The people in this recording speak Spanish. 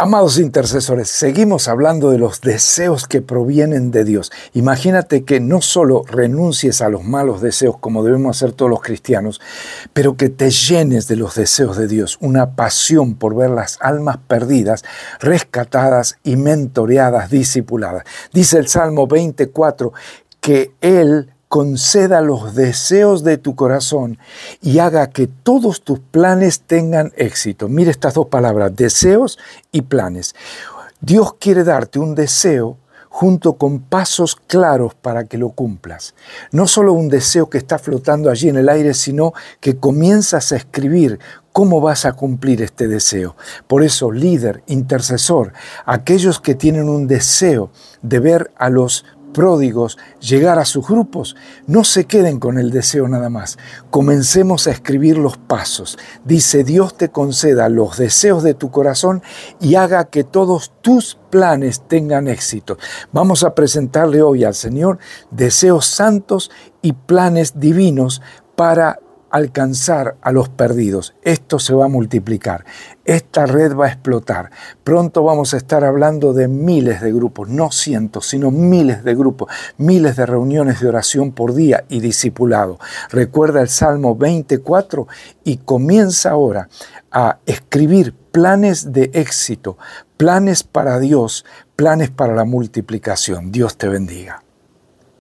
Amados intercesores, seguimos hablando de los deseos que provienen de Dios. Imagínate que no solo renuncies a los malos deseos como debemos hacer todos los cristianos, pero que te llenes de los deseos de Dios, una pasión por ver las almas perdidas, rescatadas y mentoreadas, discipuladas. Dice el Salmo 24 que Él conceda los deseos de tu corazón y haga que todos tus planes tengan éxito. Mire estas dos palabras, deseos y planes. Dios quiere darte un deseo junto con pasos claros para que lo cumplas. No solo un deseo que está flotando allí en el aire, sino que comienzas a escribir cómo vas a cumplir este deseo. Por eso, líder, intercesor, aquellos que tienen un deseo de ver a los pródigos llegar a sus grupos, no se queden con el deseo nada más. Comencemos a escribir los pasos. Dice, Dios te conceda los deseos de tu corazón y haga que todos tus planes tengan éxito. Vamos a presentarle hoy al Señor deseos santos y planes divinos para alcanzar a los perdidos. Esto se va a multiplicar, esta red va a explotar. Pronto vamos a estar hablando de miles de grupos, no cientos, sino miles de grupos, miles de reuniones de oración por día y discipulado. Recuerda el Salmo 24 y comienza ahora a escribir planes de éxito, planes para Dios, planes para la multiplicación. Dios te bendiga.